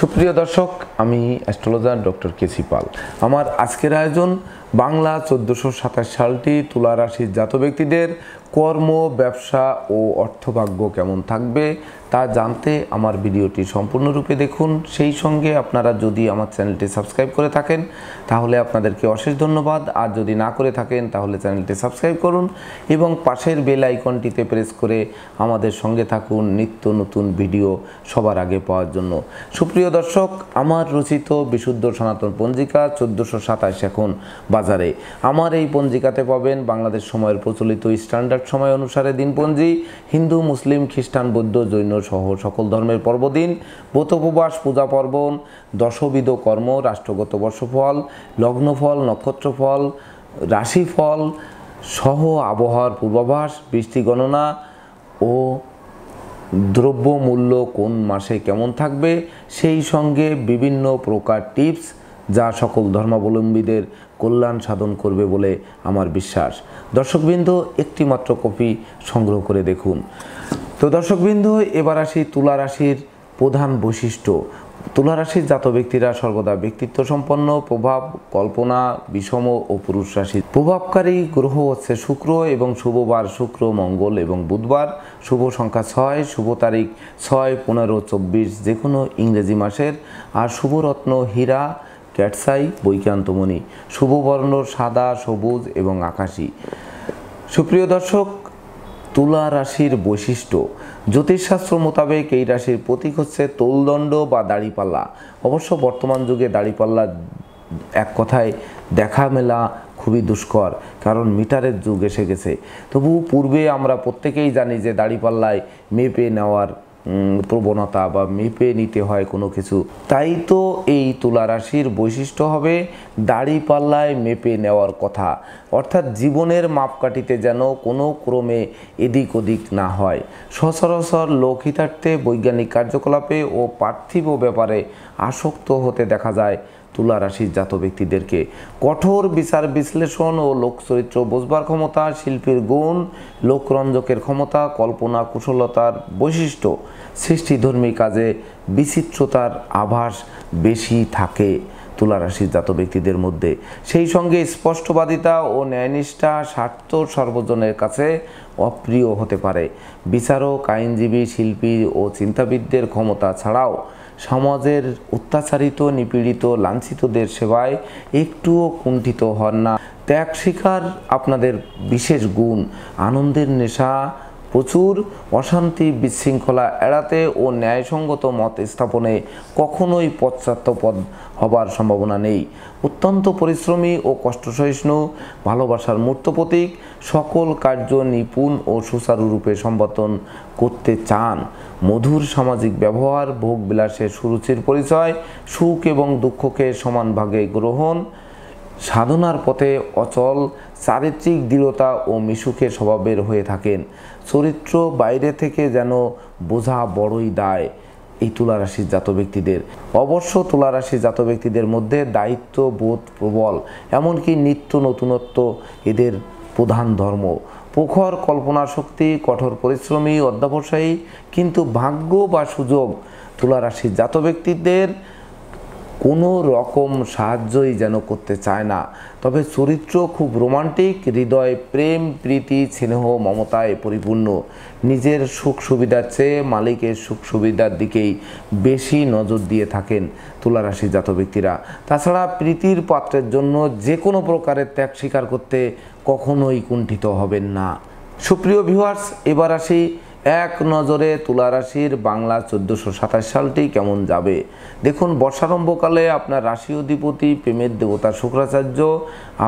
সুপ্রিয় দর্শক আমি অ্যাস্ট্রোলজার ডক্টর কেসি পাল আমার আজকের আয়োজন বাংলা চোদ্দোশো সাতাশ সালটি তুলা রাশির জাত ব্যক্তিদের কর্ম ব্যবসা ও অর্থভাগ্য কেমন থাকবে তা জানতে আমার ভিডিওটি সম্পূর্ণরূপে দেখুন সেই সঙ্গে আপনারা যদি আমার চ্যানেলটি সাবস্ক্রাইব করে থাকেন তাহলে আপনাদেরকে অশেষ ধন্যবাদ আর যদি না করে থাকেন তাহলে চ্যানেলটি সাবস্ক্রাইব করুন এবং পাশের বেল আইকনটিতে প্রেস করে আমাদের সঙ্গে থাকুন নিত্য নতুন ভিডিও সবার আগে পাওয়ার জন্য সুপ্রিয় দর্শক আমার রচিত বিশুদ্ধ সনাতন পঞ্জিকা চোদ্দোশো সাতাশ এখন বাজারে আমার এই পঞ্জিকাতে পাবেন বাংলাদেশ সময়ের প্রচলিত স্ট্যান্ডার্ড সময় অনুসারে দিনপঞ্জি হিন্দু মুসলিম খ্রিস্টান বৌদ্ধ জৈন সহ সকল ধর্মের পর্বদিন ব্রতোপবাস পূজা পার্বণ দশবিধ কর্ম রাষ্ট্রগত বর্ষফল লগ্নফল নক্ষত্রফল রাশিফল সহ আবহাওয়ার পূর্বাভাস বৃষ্টি গণনা ও দ্রব্যমূল্য কোন মাসে কেমন থাকবে সেই সঙ্গে বিভিন্ন প্রকার টিপস যা সকল ধর্মাবলম্বীদের কল্যাণ সাধন করবে বলে আমার বিশ্বাস দর্শকবৃন্দ একটি মাত্র কপি সংগ্রহ করে দেখুন তো দর্শকবৃন্দ এবার আসি তুলা রাশির প্রধান বৈশিষ্ট্য তুলা রাশির জাত ব্যক্তিরা সর্বদা ব্যক্তিত্ব সম্পন্ন প্রভাব কল্পনা বিষম ও পুরুষ রাশি প্রভাবকারী গ্রহ হচ্ছে শুক্র এবং শুভবার শুক্র মঙ্গল এবং বুধবার শুভ সংখ্যা ছয় শুভ তারিখ ছয় পনেরো চব্বিশ যে কোনো ইংরেজি মাসের আর শুভরত্ন হীরা ক্যাটসাই বৈকান্তমণি শুভবর্ণ সাদা সবুজ এবং আকাশী সুপ্রিয় দর্শক তুলা রাশির বৈশিষ্ট্য জ্যোতিষশাস্ত্র মোতাবেক এই রাশির প্রতীক হচ্ছে তোলদণ্ড বা দাড়িপাল্লা অবশ্য বর্তমান যুগে দাড়িপাল্লা এক কথায় দেখা মেলা খুবই দুষ্কর কারণ মিটারের যুগ এসে গেছে তবু পূর্বে আমরা প্রত্যেকেই জানি যে দাড়িপাল্লায় মেপে নেওয়ার প্রবণতা বা মেপে নিতে হয় কোনো কিছু তাই তো এই তুলা রাশির বৈশিষ্ট্য হবে দাড়ি পাল্লায় মেপে নেওয়ার কথা অর্থাৎ জীবনের মাপকাঠিতে যেন কোনো ক্রমে এদিক ওদিক না হয় সচরাচর লোকহিতার্থে বৈজ্ঞানিক কার্যকলাপে ও পার্থিব ব্যাপারে আসক্ত হতে দেখা যায় তুলা রাশির জাত ব্যক্তিদেরকে কঠোর বিচার বিশ্লেষণ ও লোকচরিত্র বোঝবার ক্ষমতা শিল্পীর গুণ লোকরঞ্জকের ক্ষমতা কল্পনা কুশলতার বৈশিষ্ট্য সৃষ্টিধর্মী কাজে বিচিত্রতার আভাস বেশি থাকে তুলা রাশির জাত ব্যক্তিদের মধ্যে সেই সঙ্গে স্পষ্টবাদিতা ও ন্যায়নিষ্ঠা স্বার্থ সর্বজনের কাছে অপ্রিয় হতে পারে বিচারক আইনজীবী শিল্পী ও চিন্তাবিদদের ক্ষমতা ছাড়াও সমাজের অত্যাচারিত নিপীড়িত লাঞ্ছিতদের সেবায় একটুও কুণ্ঠিত হন না ত্যাগ শিকার আপনাদের বিশেষ গুণ আনন্দের নেশা প্রচুর অশান্তি বিশৃঙ্খলা এড়াতে ও ন্যায়সঙ্গত মত স্থাপনে কখনোই পশ্চাৎপদ হবার সম্ভাবনা নেই অত্যন্ত পরিশ্রমী ও কষ্টসহিষ্ণু ভালোবাসার মূর্ত প্রতীক সকল কার্য নিপুণ ও সুচারুরূপে সম্পাদন করতে চান মধুর সামাজিক ব্যবহার ভোগ বিলাসের সুরুচির পরিচয় সুখ এবং দুঃখকে সমান ভাগে গ্রহণ সাধনার পথে অচল চারিত্রিক দৃঢ়তা ও মিশুকে স্বভাবের হয়ে থাকেন চরিত্র বাইরে থেকে যেন বোঝা বড়ই দায় এই তুলারাশির জাত ব্যক্তিদের অবশ্য তুলারাশির জাত ব্যক্তিদের মধ্যে দায়িত্ব বোধ প্রবল এমনকি নিত্য নতুনত্ব এদের প্রধান ধর্ম প্রখর কল্পনা শক্তি কঠোর পরিশ্রমী অধ্যাবসায়ী কিন্তু ভাগ্য বা সুযোগ তুলারাশির জাত ব্যক্তিদের কোনো রকম সাহায্যই যেন করতে চায় না তবে চরিত্র খুব রোমান্টিক হৃদয় প্রেম প্রীতি স্নেহ মমতায় পরিপূর্ণ নিজের সুখ সুবিধার চেয়ে মালিকের সুখ সুবিধার দিকেই বেশি নজর দিয়ে থাকেন তুলারাশি জাত ব্যক্তিরা তাছাড়া প্রীতির পাত্রের জন্য যে কোনো প্রকারের ত্যাগ স্বীকার করতে কখনোই কুণ্ঠিত হবেন না সুপ্রিয় ভিউয়ার্স এবার আসি এক নজরে তুলারাশির বাংলা চোদ্দোশো সাতাশ সালটি কেমন যাবে দেখুন বর্ষারম্ভকালে আপনার রাশি অধিপতি প্রেমের দেবতা শুক্রাচার্য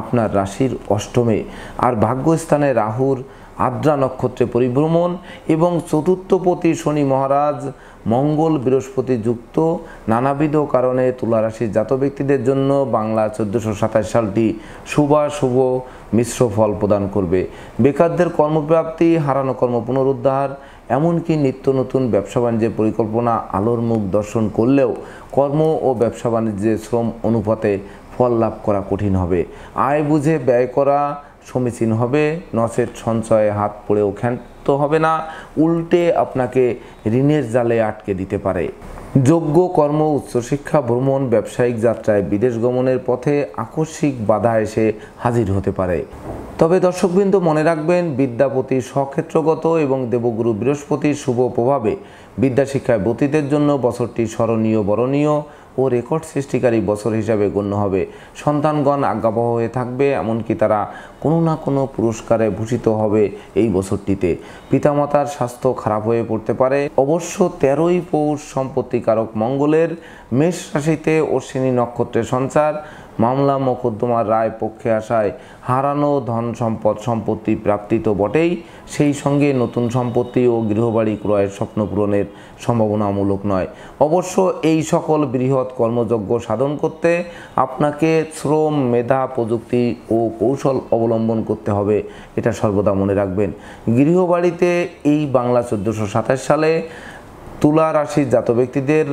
আপনার রাশির অষ্টমে আর ভাগ্যস্থানে রাহুর আদ্রা নক্ষত্রে পরিভ্রমণ এবং চতুর্থপতি শনি মহারাজ মঙ্গল বৃহস্পতি যুক্ত নানাবিধ কারণে তুলারাশির জাত ব্যক্তিদের জন্য বাংলা চোদ্দোশো সাতাশ সালটি শুভ মিশ্র ফল প্রদান করবে বেকারদের কর্মপ্রাপ্তি হারানো কর্ম পুনরুদ্ধার এমনকি নিত্য নতুন ব্যবসা বাণিজ্যের পরিকল্পনা আলোর মুখ দর্শন করলেও কর্ম ও ব্যবসা বাণিজ্যের শ্রম অনুপাতে ফল লাভ করা কঠিন হবে আয় বুঝে ব্যয় করা সমীচীন হবে নসের সঞ্চয়ে হাত পড়েও ক্ষান্ত হবে না উল্টে আপনাকে ঋণের জালে আটকে দিতে পারে যোগ্য কর্ম উচ্চশিক্ষা ভ্রমণ ব্যবসায়িক যাত্রায় বিদেশ গমনের পথে আকস্মিক বাধা এসে হাজির হতে পারে তবে দর্শকবৃন্দ মনে রাখবেন বিদ্যাপতি স্বক্ষেত্রগত এবং দেবগুরু বৃহস্পতির শুভ প্রভাবে বিদ্যাশিক্ষায় বতীদের জন্য বছরটি স্মরণীয় বরণীয় ও রেকর্ড সৃষ্টিকারী বছর হিসাবে গণ্য হবে সন্তানগণ আজ্ঞাবহ হয়ে থাকবে এমনকি তারা কোনো না কোনো পুরস্কারে ভূষিত হবে এই বছরটিতে পিতামাতার স্বাস্থ্য খারাপ হয়ে পড়তে পারে অবশ্য তেরোই পৌষ সম্পত্তিকারক মঙ্গলের মেষ রাশিতে অশ্বিনী নক্ষত্রের সঞ্চার মামলা মোকদ্দমার রায় পক্ষে আসায় হারানো ধন সম্পদ সম্পত্তি প্রাপ্তি তো বটেই সেই সঙ্গে নতুন সম্পত্তি ও গৃহবাড়ি ক্রয়ের স্বপ্ন পূরণের সম্ভাবনামূলক নয় অবশ্য এই সকল বৃহৎ কর্মযজ্ঞ সাধন করতে আপনাকে শ্রম মেধা প্রযুক্তি ও কৌশল অবলম্বন করতে হবে এটা সর্বদা মনে রাখবেন গৃহবাড়িতে এই বাংলা চোদ্দোশো সাতাশ সালে তুলা রাশির জাত ব্যক্তিদের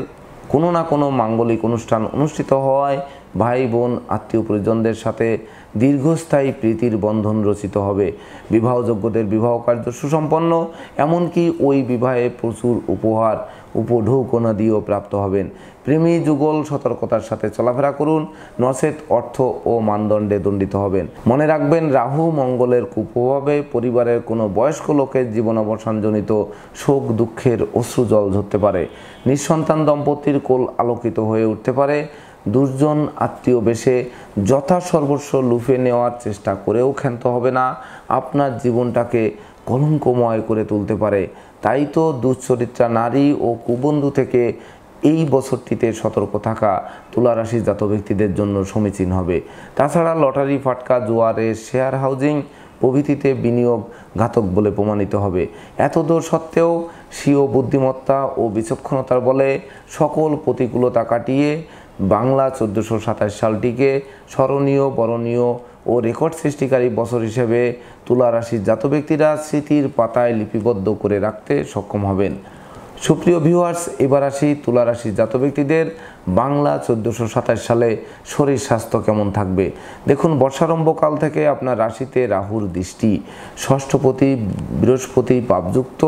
কোনো না কোনো মাঙ্গলিক অনুষ্ঠান অনুষ্ঠিত হওয়ায় ভাই বোন আত্মীয় পরিজনদের সাথে দীর্ঘস্থায়ী প্রীতির বন্ধন রচিত হবে বিবাহযোগ্যদের বিবাহ কার্য সুসম্পন্ন এমনকি ওই বিবাহে প্রচুর উপহার দিয়েও প্রাপ্ত হবেন প্রেমী যুগল সতর্কতার সাথে চলাফেরা করুন নসেত অর্থ ও মানদণ্ডে দণ্ডিত হবেন মনে রাখবেন রাহু মঙ্গলের কুপ্রভাবে পরিবারের কোনো বয়স্ক লোকের জীবন অবসানজনিত শোক দুঃখের অশ্রু জল ধরতে পারে নিঃসন্তান দম্পতির কোল আলোকিত হয়ে উঠতে পারে দুজন আত্মীয় বেশে যথাসর্বস্ব লুফে নেওয়ার চেষ্টা করেও ক্ষান্ত হবে না আপনার জীবনটাকে কলঙ্কময় করে তুলতে পারে তাই তো দুশ্চরিত্রা নারী ও কুবন্ধু থেকে এই বছরটিতে সতর্ক থাকা তুলারাশি জাত ব্যক্তিদের জন্য সমীচীন হবে তাছাড়া লটারি ফাটকা জোয়ারে শেয়ার হাউজিং প্রভৃতিতে বিনিয়োগ ঘাতক বলে প্রমাণিত হবে এতদূর সত্ত্বেও স্বীয় বুদ্ধিমত্তা ও বিচক্ষণতার বলে সকল প্রতিকূলতা কাটিয়ে বাংলা চোদ্দোশো সাতাশ সালটিকে স্মরণীয় বরণীয় ও রেকর্ড সৃষ্টিকারী বছর হিসেবে তুলা রাশির জাত ব্যক্তিরা স্মৃতির পাতায় লিপিবদ্ধ করে রাখতে সক্ষম হবেন সুপ্রিয় ভিউয়ার্স এবার আসি তুলা রাশির জাত ব্যক্তিদের বাংলা চোদ্দোশো সাতাশ সালে শরীর স্বাস্থ্য কেমন থাকবে দেখুন বর্ষারম্ভকাল থেকে আপনার রাশিতে রাহুর দৃষ্টি ষষ্ঠপতি বৃহস্পতি পাপযুক্ত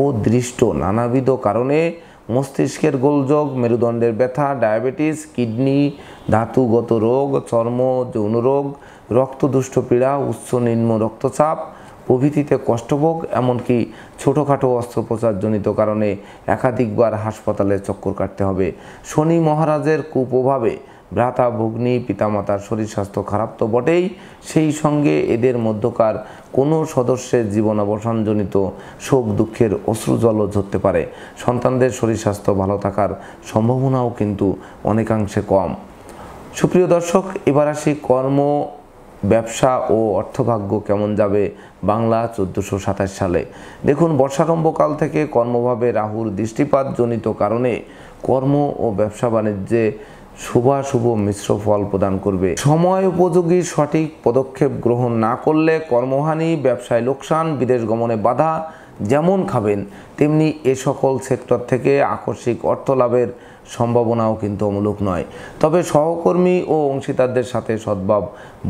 ও দৃষ্ট নানাবিধ কারণে মস্তিষ্কের গোলযোগ মেরুদণ্ডের ব্যথা ডায়াবেটিস কিডনি ধাতুগত রোগ চর্ম যৌন রোগ রক্তদুষ্ট পীড়া উচ্চ নিম্ন রক্তচাপ প্রভৃতিতে কষ্টভোগ এমনকি ছোটোখাটো অস্ত্রোপচারজনিত কারণে একাধিকবার হাসপাতালে চক্কর কাটতে হবে শনি মহারাজের কুপ্রভাবে ভ্রাতা ভুগ্নি পিতামাতার শরীর স্বাস্থ্য খারাপ তো বটেই সেই সঙ্গে এদের মধ্যকার কোনো সদস্যের জীবন অবসানজনিত শোক দুঃখের অশ্রুজলও ধরতে পারে সন্তানদের শরীর স্বাস্থ্য ভালো থাকার সম্ভাবনাও কিন্তু অনেকাংশে কম সুপ্রিয় দর্শক এবার আসি কর্ম ব্যবসা ও অর্থভাগ্য কেমন যাবে বাংলা চোদ্দোশো সাতাশ সালে দেখুন বর্ষারম্ভকাল থেকে কর্মভাবে রাহুর দৃষ্টিপাতজনিত কারণে কর্ম ও ব্যবসা বাণিজ্যে শুভাশুভ মিশ্র ফল প্রদান করবে সময় উপযোগী সঠিক পদক্ষেপ গ্রহণ না করলে কর্মহানি ব্যবসায় লোকসান বিদেশ গমনে বাধা যেমন খাবেন তেমনি এ সকল সেক্টর থেকে আকস্মিক অর্থ লাভের সম্ভাবনাও কিন্তু অমূলক নয় তবে সহকর্মী ও অংশীদারদের সাথে সদ্ভাব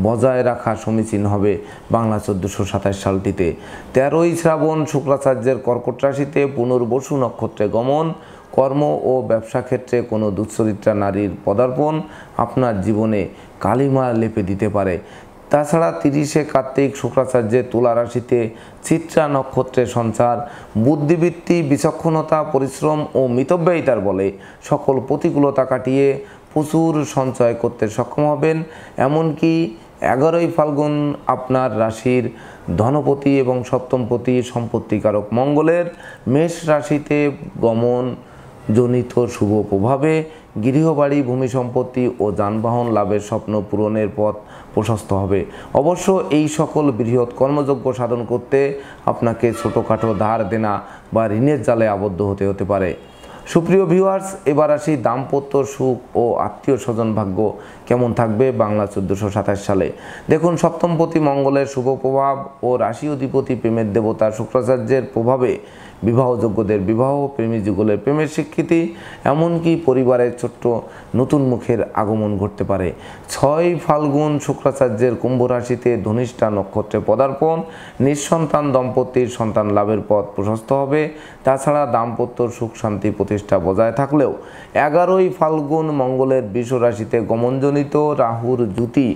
বজায় রাখা সমীচীন হবে বাংলা চোদ্দোশো সাতাশ সালটিতে তেরোই শ্রাবণ শুক্রাচার্যের কর্কট রাশিতে পুনর্বসু নক্ষত্রে গমন কর্ম ও ব্যবসা ক্ষেত্রে কোনো দুশ্চরিত্রা নারীর পদার্পণ আপনার জীবনে কালিমা লেপে দিতে পারে তাছাড়া তিরিশে কার্তিক শুক্রাচার্যের তুলা রাশিতে চিত্রা নক্ষত্রের সঞ্চার বুদ্ধিবৃত্তি বিচক্ষণতা পরিশ্রম ও মিতব্যয়িতার বলে সকল প্রতিকূলতা কাটিয়ে প্রচুর সঞ্চয় করতে সক্ষম হবেন এমনকি এগারোই ফাল্গুন আপনার রাশির ধনপতি এবং সপ্তমপতি সম্পত্তিকারক মঙ্গলের মেষ রাশিতে গমন জনিত শুভ প্রভাবে গৃহবাড়ি ভূমি সম্পত্তি ও যানবাহন লাভের স্বপ্ন পূরণের পথ প্রশস্ত হবে অবশ্য এই সকল বৃহৎ কর্মযোগ্য সাধন করতে আপনাকে ছোটোখাটো ধার দেনা বা ঋণের জালে আবদ্ধ হতে হতে পারে সুপ্রিয় ভিউয়ার্স এবার আসি দাম্পত্য সুখ ও আত্মীয় স্বজন ভাগ্য কেমন থাকবে বাংলা চোদ্দোশো সাতাশ সালে দেখুন সপ্তমপতি মঙ্গলের শুভ প্রভাব ও রাশি অধিপতি প্রেমের দেবতা শুক্রাচার্যের প্রভাবে বিবাহযোগ্যদের বিবাহ প্রেমী যুগলের প্রেমের স্বীকৃতি এমনকি পরিবারের ছোট্ট নতুন মুখের আগমন ঘটতে পারে ছয় ফাল্গুন শুক্রাচার্যের কুম্ভ রাশিতে ধনিষ্ঠা নক্ষত্রে পদার্পণ নিঃসন্তান দম্পতির সন্তান লাভের পথ প্রশস্ত হবে তাছাড়া দাম্পত্য সুখ শান্তি প্রতিষ্ঠা বজায় থাকলেও এগারোই ফাল্গুন মঙ্গলের বিশ্ব রাশিতে গমনজনিত রাহুর জ্যুতি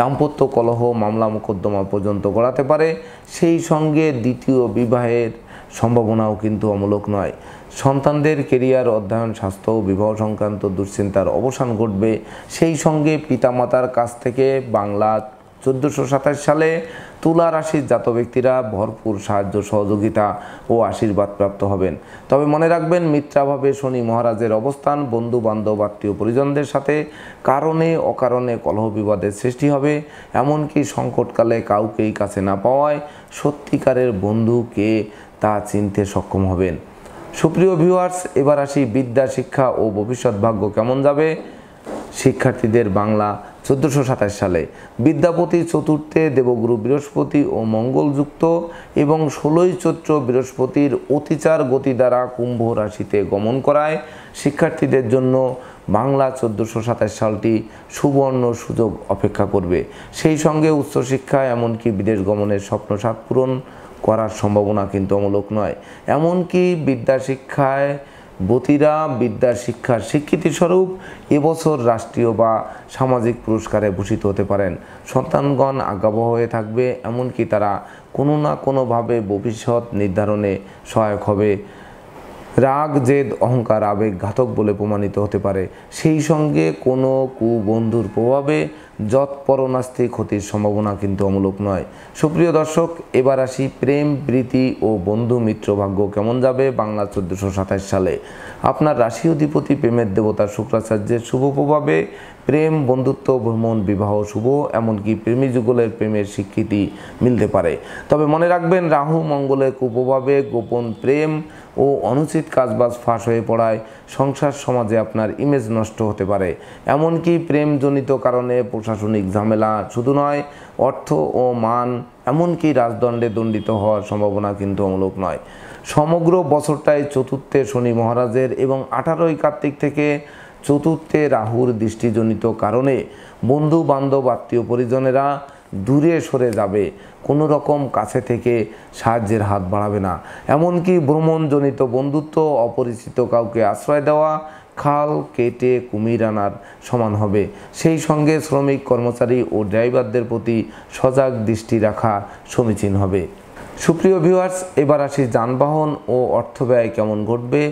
দাম্পত্য কলহ মামলা মোকদ্দমা পর্যন্ত গড়াতে পারে সেই সঙ্গে দ্বিতীয় বিবাহের সম্ভাবনাও কিন্তু অমূলক নয় সন্তানদের কেরিয়ার অধ্যয়ন স্বাস্থ্য বিবাহ সংক্রান্ত দুশ্চিন্তার অবসান ঘটবে সেই সঙ্গে পিতামাতার কাছ থেকে বাংলা চোদ্দোশো সাতাশ সালে তুলা রাশির জাত ব্যক্তিরা ভরপুর সাহায্য সহযোগিতা ও আশীর্বাদ প্রাপ্ত হবেন তবে মনে রাখবেন মিত্রাভাবে শনি মহারাজের অবস্থান বন্ধু বান্ধব আত্মীয় পরিজনদের সাথে কারণে অকারণে কলহ বিবাদের সৃষ্টি হবে এমনকি সংকটকালে কাউকেই কাছে না পাওয়ায় সত্যিকারের বন্ধুকে তা চিনতে সক্ষম হবেন সুপ্রিয় ভিউয়ার্স এবার আসি বিদ্যা শিক্ষা ও ভবিষ্যৎ ভাগ্য কেমন যাবে শিক্ষার্থীদের বাংলা চোদ্দোশো সাতাশ সালে বিদ্যাপতি চতুর্থে দেবগুরু বৃহস্পতি ও মঙ্গলযুক্ত এবং ষোলোই চৈত্র বৃহস্পতির অতিচার গতি দ্বারা কুম্ভ রাশিতে গমন করায় শিক্ষার্থীদের জন্য বাংলা চোদ্দোশো সাতাশ সালটি সুবর্ণ সুযোগ অপেক্ষা করবে সেই সঙ্গে উচ্চশিক্ষা এমনকি বিদেশ গমনের স্বপ্ন সাত পূরণ করার সম্ভাবনা কিন্তু অমূলক নয় এমনকি বিদ্যা শিক্ষায় বতিরা বিদ্যা শিক্ষার স্বীকৃতিস্বরূপ এবছর রাষ্ট্রীয় বা সামাজিক পুরস্কারে ভূষিত হতে পারেন সন্তানগণ আজ্ঞাবহ হয়ে থাকবে এমনকি তারা কোনো না কোনোভাবে ভবিষ্যৎ নির্ধারণে সহায়ক হবে রাগ জেদ অহংকার আবেগ ঘাতক বলে প্রমাণিত হতে পারে সেই সঙ্গে কোনো কুবন্ধুর প্রভাবে যত পরনাস্তে ক্ষতির সম্ভাবনা কিন্তু অমূলক নয় সুপ্রিয় দর্শক এবার আসি প্রেম প্রীতি ও বন্ধু মিত্র ভাগ্য কেমন যাবে বাংলা চোদ্দোশো সাতাশ সালে আপনার রাশি অধিপতি প্রেমের দেবতা শুক্রাচার্যের শুভ প্রভাবে প্রেম বন্ধুত্ব ভ্রমণ বিবাহ শুভ এমনকি প্রেমী যুগলের প্রেমের স্বীকৃতি মিলতে পারে তবে মনে রাখবেন রাহু মঙ্গলের কুপ্রভাবে গোপন প্রেম ও অনুচিত কাজবাজ ফাঁস হয়ে পড়ায় সংসার সমাজে আপনার ইমেজ নষ্ট হতে পারে এমনকি প্রেমজনিত কারণে প্রশাসনিক ঝামেলা শুধু নয় অর্থ ও মান এমনকি রাজদণ্ডে দণ্ডিত হওয়ার সম্ভাবনা কিন্তু অমূলক নয় সমগ্র বছরটাই চতুর্থে শনি মহারাজের এবং আঠারোই কার্তিক থেকে চতুর্থে রাহুর দৃষ্টিজনিত কারণে বন্ধু বান্ধব আত্মীয় পরিজনেরা দূরে সরে যাবে কোনো রকম কাছে থেকে সাহায্যের হাত বাড়াবে না এমনকি ভ্রমণজনিত বন্ধুত্ব অপরিচিত কাউকে আশ্রয় দেওয়া খাল কেটে কুমির আনার সমান হবে সেই সঙ্গে শ্রমিক কর্মচারী ও ড্রাইভারদের প্রতি সজাগ দৃষ্টি রাখা সমীচীন হবে সুপ্রিয় ভিউয়ার্স এবার আসি যানবাহন ও অর্থ ব্যয় কেমন ঘটবে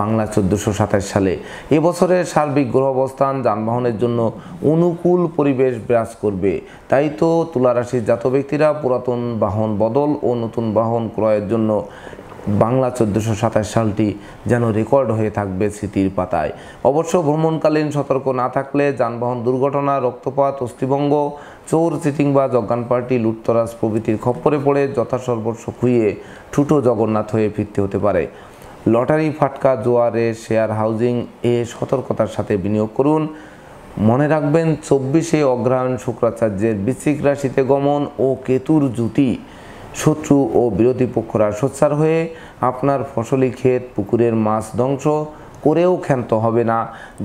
বাংলা চোদ্দোশো সাতাশ সালে এবছরের সার্বিক গ্রহ অবস্থান যানবাহনের জন্য অনুকূল পরিবেশ বিরাজ করবে তাই তো তুলারাশির জাত ব্যক্তিরা পুরাতন বাহন বদল ও নতুন বাহন ক্রয়ের জন্য বাংলা চোদ্দোশো সাতাশ সালটি যেন রেকর্ড হয়ে থাকবে স্মৃতির পাতায় অবশ্য ভ্রমণকালীন সতর্ক না থাকলে যানবাহন দুর্ঘটনা রক্তপাত অস্থিভঙ্গ চোর বা জজ্ঞান পার্টি লুটতরাজ প্রভৃতির খপ্পরে পড়ে যথাসর্বস্ব খুঁয়ে ঠুটো জগন্নাথ হয়ে ফিরতে হতে পারে লটারি ফাটকা জোয়ারে শেয়ার হাউজিং এ সতর্কতার সাথে বিনিয়োগ করুন মনে রাখবেন চব্বিশে অগ্রহায়ণ শুক্রাচার্যের বৃশ্চিক রাশিতে গমন ও কেতুর জুটি শত্রু ও বিরোধী পক্ষরা সোচ্চার হয়ে আপনার ফসলি ক্ষেত পুকুরের মাছ ধ্বংস করেও ক্ষান্ত হবে না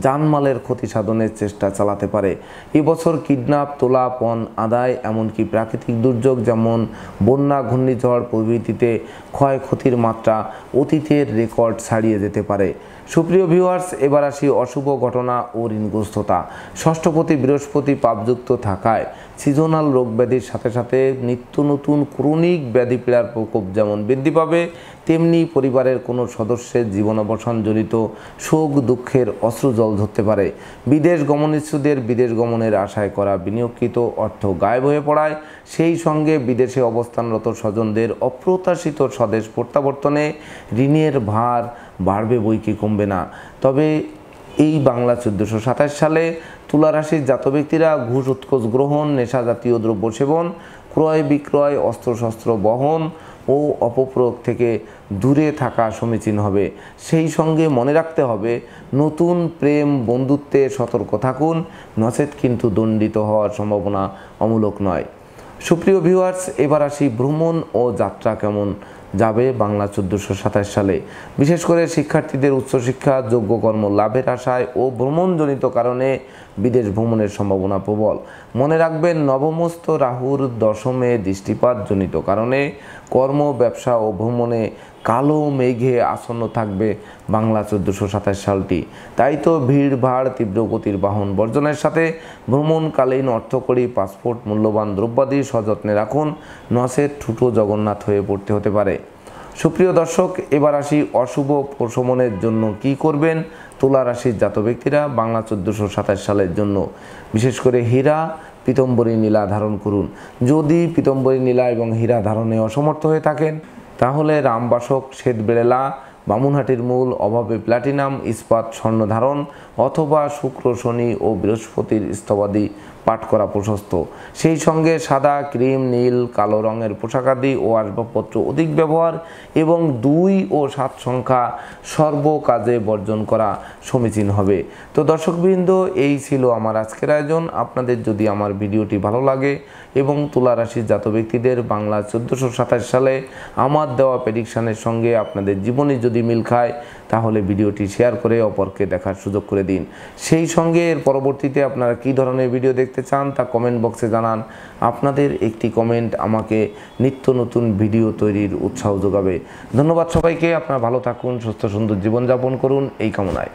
জানমালের ক্ষতি সাধনের চেষ্টা চালাতে পারে এবছর কিডন্যাপ তোলা পণ আদায় এমনকি প্রাকৃতিক দুর্যোগ যেমন বন্যা ঘূর্ণিঝড় প্রভৃতিতে ক্ষয়ক্ষতির মাত্রা অতীতের রেকর্ড ছাড়িয়ে যেতে পারে সুপ্রিয় ভিউয়ার্স এবার আসি অশুভ ঘটনা ও ঋণগ্রস্ততা ষষ্ঠপতি বৃহস্পতি পাপযুক্ত থাকায় সিজনাল রোগ ব্যাধির সাথে সাথে নিত্য নতুন ক্রনিক ব্যাধি পীড়ার প্রকোপ যেমন বৃদ্ধি পাবে তেমনি পরিবারের কোনো সদস্যের জনিত শোক দুঃখের অশ্রু জল ধরতে পারে বিদেশ গমনিচ্ছুদের বিদেশ গমনের আশায় করা বিনিয়োগকৃত অর্থ গায়েব হয়ে পড়ায় সেই সঙ্গে বিদেশে অবস্থানরত স্বজনদের অপ্রত্যাশিত স্বদেশ প্রত্যাবর্তনে ঋণের ভার বাড়বে বই কি কমবে না তবে এই বাংলা চোদ্দোশো সাতাশ সালে রাশির জাত ব্যক্তিরা ঘুষ উৎকোষ গ্রহণ নেশা জাতীয় দ্রব্য সেবন ক্রয় বিক্রয় অস্ত্রশস্ত্র বহন ও অপপ্রয়োগ থেকে দূরে থাকা সমীচীন হবে সেই সঙ্গে মনে রাখতে হবে নতুন প্রেম বন্ধুত্বে সতর্ক থাকুন নচেত কিন্তু দণ্ডিত হওয়ার সম্ভাবনা অমূলক নয় সুপ্রিয় ভিউয়ার্স এবার আসি ভ্রমণ ও যাত্রা কেমন যাবে বাংলা চোদ্দোশো সাতাশ সালে বিশেষ করে শিক্ষার্থীদের উচ্চশিক্ষা যোগ্য কর্ম লাভের আশায় ও ভ্রমণজনিত কারণে বিদেশ ভ্রমণের সম্ভাবনা প্রবল মনে রাখবেন নবমস্ত রাহুর দশমে দৃষ্টিপাতজনিত কারণে কর্ম ব্যবসা ও ভ্রমণে কালো মেঘে আসন্ন থাকবে বাংলা চোদ্দোশো সাতাশ সালটি তাই তো ভিড় ভাড় তীব্র গতির বাহন বর্জনের সাথে ভ্রমণকালীন অর্থকরী পাসপোর্ট মূল্যবান দ্রব্যাদি সযত্নে রাখুন নসের ঠুটো জগন্নাথ হয়ে পড়তে হতে পারে সুপ্রিয় দর্শক এবার আসি অশুভ প্রশমনের জন্য কি করবেন তুলা রাশির জাত ব্যক্তিরা বাংলা চোদ্দোশো সাতাশ সালের জন্য বিশেষ করে হীরা পীতম্বরী নীলা ধারণ করুন যদি পীতম্বরী নীলা এবং হীরা ধারণে অসমর্থ হয়ে থাকেন তাহলে রামবাসক শ্বেত বেড়েলা বামুনহাটির মূল অভাবে প্ল্যাটিনাম ইস্পাত স্বর্ণধারণ অথবা শুক্র শনি ও বৃহস্পতির স্থবাদী পাঠ করা প্রশস্ত সেই সঙ্গে সাদা ক্রিম নীল কালো রঙের পোশাকাদি ও আসবাবপত্র অধিক ব্যবহার এবং দুই ও সাত সংখ্যা সর্ব কাজে বর্জন করা সমীচীন হবে তো দর্শকবৃন্দ এই ছিল আমার আজকের আয়োজন আপনাদের যদি আমার ভিডিওটি ভালো লাগে এবং তুলা রাশির জাত ব্যক্তিদের বাংলা চোদ্দোশো সাতাশ সালে আমার দেওয়া প্রেডিকশানের সঙ্গে আপনাদের জীবনী যদি মিল খায় তাহলে ভিডিওটি শেয়ার করে অপরকে দেখার সুযোগ করে দিন সেই সঙ্গে এর পরবর্তীতে আপনারা কি ধরনের ভিডিও দেখতে দেখতে চান তা কমেন্ট বক্সে জানান আপনাদের একটি কমেন্ট আমাকে নিত্য নতুন ভিডিও তৈরির উৎসাহ যোগাবে ধন্যবাদ সবাইকে আপনারা ভালো থাকুন সুস্থ সুন্দর জীবনযাপন করুন এই কামনায়